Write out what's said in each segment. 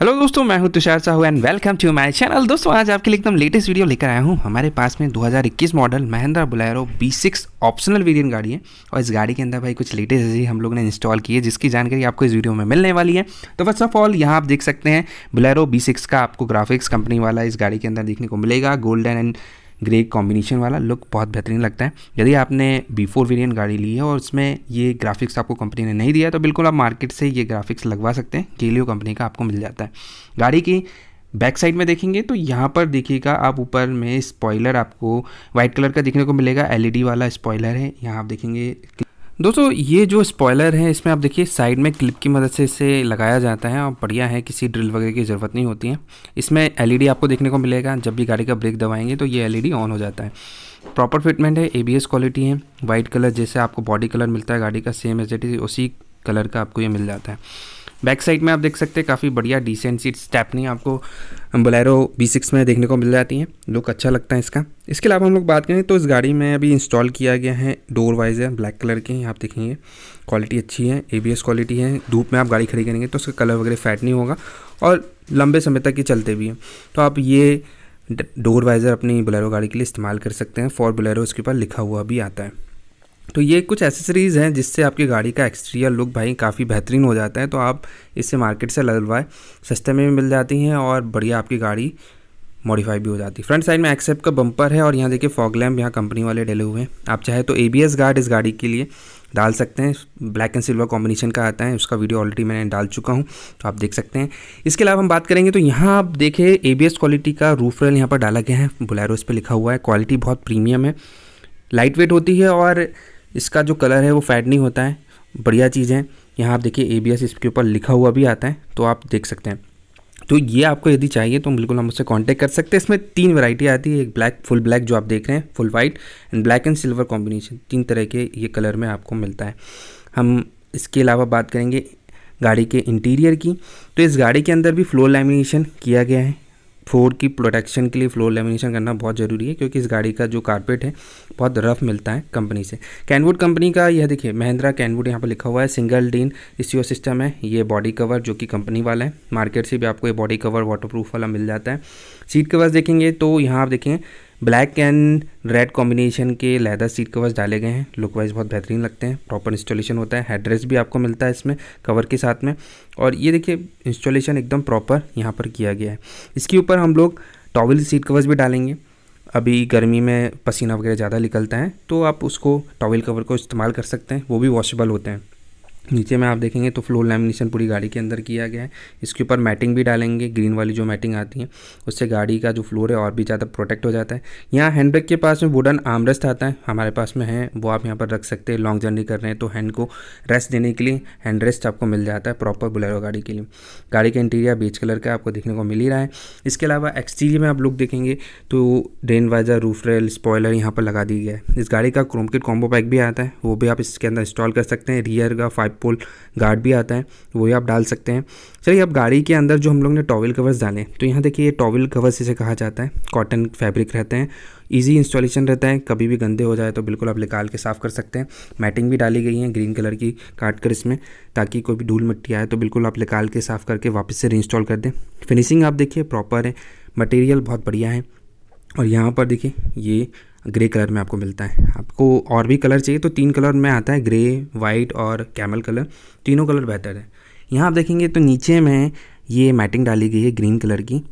Hello दोस्तों मैं हूं Tushar Sahu and welcome to my channel दोस्तों आज आपके लिए एकदम लेटेस्ट वीडियो लेकर आया हूं हमारे पास में 2021 model Mahindra Bolero B6 optional variant गाड़ी है और इस गाड़ी के अंदर भाई कुछ लेटेस्ट ही हम लोगों ने इंस्टॉल किए जिसकी जानकारी आपको इस वीडियो में मिलने वाली है तो फर्स्ट ऑफ ऑल यहाँ आप देख सकते हैं बुलेरो बी का आपको ग्राफिक्स कंपनी वाला इस गाड़ी के अंदर देखने को मिलेगा गोल्डन एंड ग्रे कॉम्बिनेशन वाला लुक बहुत बेहतरीन लगता है यदि आपने बी फोर वेरियंट गाड़ी ली है और उसमें ये ग्राफिक्स आपको कंपनी ने नहीं दिया तो बिल्कुल आप मार्केट से ये ग्राफिक्स लगवा सकते हैं केलियो कंपनी का आपको मिल जाता है गाड़ी की बैक साइड में देखेंगे तो यहाँ पर देखिएगा आप ऊपर में स्पॉयलर आपको वाइट कलर का देखने को मिलेगा एलईडी e वाला स्पॉयलर है यहाँ आप देखेंगे दोस्तों ये जो स्पॉयलर है इसमें आप देखिए साइड में क्लिप की मदद से इसे लगाया जाता है और बढ़िया है किसी ड्रिल वगैरह की ज़रूरत नहीं होती है इसमें एलईडी आपको देखने को मिलेगा जब भी गाड़ी का ब्रेक दबाएंगे तो ये एलईडी ऑन हो जाता है प्रॉपर फिटमेंट है एबीएस क्वालिटी है वाइट कलर जैसे आपको बॉडी कलर मिलता है गाड़ी का सेम एज इट इज़ उसी कलर का आपको ये मिल जाता है बैक साइड में आप देख सकते हैं काफ़ी बढ़िया डिसेंट सीट नहीं आपको बलेरो बी सिक्स में देखने को मिल जाती हैं लुक अच्छा लगता है इसका इसके अलावा हम लोग बात करें तो इस गाड़ी में अभी इंस्टॉल किया गया है डोर वाइज है ब्लैक कलर के आप देखेंगे क्वालिटी अच्छी है ए क्वालिटी है धूप में आप गाड़ी खड़ी करेंगे तो उसका कलर वगैरह फैट नहीं होगा और लंबे समय तक ये चलते भी हैं तो आप ये डोर वाइज़र अपनी बलैरो गाड़ी के लिए इस्तेमाल कर सकते हैं फॉर बलैरो इसके ऊपर लिखा हुआ भी आता है तो ये कुछ एसेसरीज़ हैं जिससे आपकी गाड़ी का एक्सटीरियर लुक भाई काफ़ी बेहतरीन हो जाता है तो आप इसे मार्केट से लगवाए सस्ते में भी मिल जाती हैं और बढ़िया आपकी गाड़ी मॉडिफाई भी हो जाती है फ्रंट साइड में एक्सेप्ट का बम्पर है और यहाँ देखिए फॉग लैम्प यहाँ कंपनी वाले डले हुए हैं आप चाहे तो ए गार्ड इस गाड़ी के लिए डाल सकते हैं ब्लैक एंड सिल्वर कॉम्बिनेशन का आता है उसका वीडियो ऑलरेडी मैंने डाल चुका हूँ तो आप देख सकते हैं इसके अलावा हम बात करेंगे तो यहाँ आप देखें ए क्वालिटी का रूफ रेल यहाँ पर डाला गया है बुलेरो इस पर लिखा हुआ है क्वालिटी बहुत प्रीमियम है लाइट वेट होती है और इसका जो कलर है वो फैड नहीं होता है बढ़िया चीज़ है यहाँ आप देखिए ए इसके ऊपर लिखा हुआ भी आता है तो आप देख सकते हैं तो ये आपको यदि चाहिए तो बिल्कुल हम उससे कांटेक्ट कर सकते हैं इसमें तीन वैरायटी आती है एक ब्लैक फुल ब्लैक जो आप देख रहे हैं full white and black and silver combination तीन तरह के ये कलर में आपको मिलता है हम इसके अलावा बात करेंगे गाड़ी के इंटीरियर की तो इस गाड़ी के अंदर भी फ्लोर लेमिनेशन किया गया है फ्लोर की प्रोटेक्शन के लिए फ्लोर लेमिनेशन करना बहुत ज़रूरी है क्योंकि इस गाड़ी का जो कारपेट है बहुत रफ मिलता है कंपनी से कैनवुड कंपनी का यह देखिए महिंद्रा कैनवुड यहाँ पर लिखा हुआ है सिंगल डीन स्टीरियो सिस्टम है ये बॉडी कवर जो कि कंपनी वाला है मार्केट से भी आपको ये बॉडी कवर वाटरप्रूफ वाला मिल जाता है सीट कवर्स देखेंगे तो यहाँ आप देखें ब्लैक एंड रेड कॉम्बिनेशन के लेदर सीट कवर्स डाले गए हैं लुक वाइज बहुत बेहतरीन लगते हैं प्रॉपर इंस्टॉलेशन होता है हेडरेस भी आपको मिलता है इसमें कवर के साथ में और ये देखिए इंस्टॉलेशन एकदम प्रॉपर यहाँ पर किया गया है इसके ऊपर हम लोग टॉवल सीट कवर्स भी डालेंगे अभी गर्मी में पसीना वगैरह ज़्यादा निकलता है तो आप उसको टॉवल कवर को इस्तेमाल कर सकते हैं वो भी वॉशेबल होते हैं नीचे में आप देखेंगे तो फ्लोर लैमिनेशन पूरी गाड़ी के अंदर किया गया है इसके ऊपर मैटिंग भी डालेंगे ग्रीन वाली जो मैटिंग आती है उससे गाड़ी का जो फ्लोर है और भी ज़्यादा प्रोटेक्ट हो जाता है यहाँ हैंड ब्रेक के पास में वुडन आमरेस्ट आता है हमारे पास में है वो आप यहाँ पर रख सकते हैं लॉन्ग जर्नी कर रहे हैं तो हैंड को रेस्ट देने के लिए हैंड रेस्ट आपको मिल जाता है प्रॉपर बुलेरो गाड़ी के लिए गाड़ी का इंटीरियर बीच कलर का आपको देखने को मिल ही रहा है इसके अलावा एक्सटीरियर में आप लोग देखेंगे तो drain visor roof rail spoiler यहाँ पर लगा दी गया है इस गाड़ी का क्रोमकिट कॉम्बो पैक भी आता है वो भी आप इसके अंदर इंस्टॉल कर सकते हैं रियर का फाइव नॉट पोल गार्ड भी आता है वो भी आप डाल सकते हैं चलिए अब गाड़ी के अंदर जो हम लोग ने टॉवल कवर्स डाले तो यहाँ देखिए ये टॉवल कवर्स इसे कहा जाता है कॉटन फैब्रिक रहते हैं ईजी इंस्टॉलेशन रहता है कभी भी गंदे हो जाए तो बिल्कुल आप निकाल के साफ़ कर सकते हैं मैटिंग भी डाली गई है ग्रीन कलर की काट कर इसमें ताकि कोई भी धूल मिट्टी आए तो बिल्कुल आप निकाल के साफ़ करके वापस से रीइंस्टॉल कर दें फिनिशिंग आप देखिए प्रॉपर है मटेरियल बहुत बढ़िया है और यहाँ पर देखिए ये ग्रे कलर में आपको मिलता है आपको और भी कलर चाहिए तो तीन कलर में आता है ग्रे वाइट और कैमल कलर तीनों कलर बेहतर है यहाँ आप देखेंगे तो नीचे में ये मैटिंग डाली गई है ग्रीन कलर की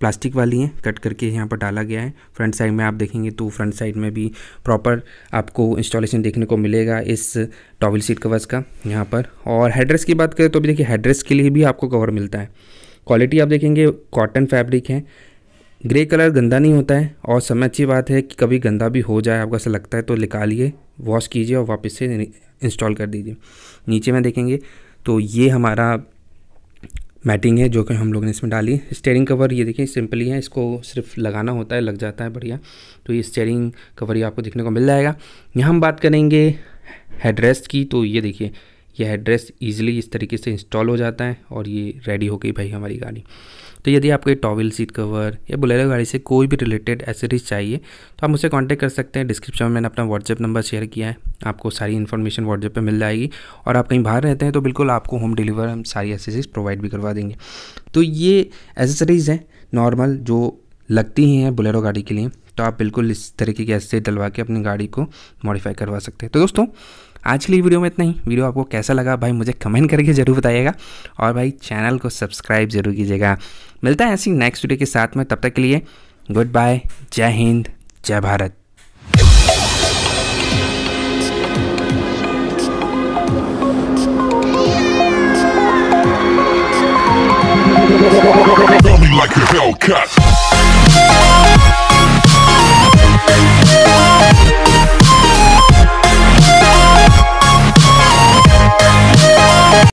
प्लास्टिक वाली है कट करके यहाँ पर डाला गया है फ्रंट साइड में आप देखेंगे तो फ्रंट साइड में भी प्रॉपर आपको इंस्टॉलेशन देखने को मिलेगा इस टॉवल सीट कवर्स का यहाँ पर और हेड्रेस की बात करें तो अभी देखिए हेड्रेस के लिए भी आपको कवर मिलता है क्वालिटी आप देखेंगे कॉटन फैब्रिक है ग्रे कलर गंदा नहीं होता है और समय अच्छी बात है कि कभी गंदा भी हो जाए आपको ऐसा लगता है तो निकालिए वॉश कीजिए और वापस से इंस्टॉल कर दीजिए नीचे में देखेंगे तो ये हमारा मैटिंग है जो कि हम लोग ने इसमें डाली स्टेयरिंग कवर ये देखिए सिंपली है इसको सिर्फ लगाना होता है लग जाता है बढ़िया तो ये स्टेयरिंग कवर ये आपको देखने को मिल जाएगा यहाँ हम बात करेंगे हेडरेस्ट की तो ये देखिए ये हेडरेस्ट ईजिली इस तरीके से इंस्टॉल हो जाता है और ये रेडी हो गई भाई हमारी गाड़ी तो यदि आपको ये टॉवल सीट कवर या बुलेरो गाड़ी से कोई भी रिलेटेड एसेसरीज चाहिए तो आप मुझसे कॉन्टैक्ट कर सकते हैं डिस्क्रिप्शन में मैंने अपना व्हाट्सएप नंबर शेयर किया है आपको सारी इन्फॉर्मेशन व्हाट्सएप पर मिल जाएगी और आप कहीं बाहर रहते हैं तो बिल्कुल आपको होम डिलीवर हम सारी एसेसरीज प्रोवाइड भी करवा देंगे तो ये एसेसरीज़ हैं नॉर्मल जो लगती ही हैं बुलेरो गाड़ी के लिए तो आप बिल्कुल इस तरीके की ऐसे डलवा के अपनी गाड़ी को मॉडिफाई करवा सकते हैं तो दोस्तों आज के लिए वीडियो में इतना ही वीडियो आपको कैसा लगा भाई मुझे कमेंट करके ज़रूर बताइएगा और भाई चैनल को सब्सक्राइब ज़रूर कीजिएगा मिलता है ऐसी नेक्स्ट वीडियो के साथ में तब तक के लिए गुड बाय जय हिंद जय भारत like a Hellcat.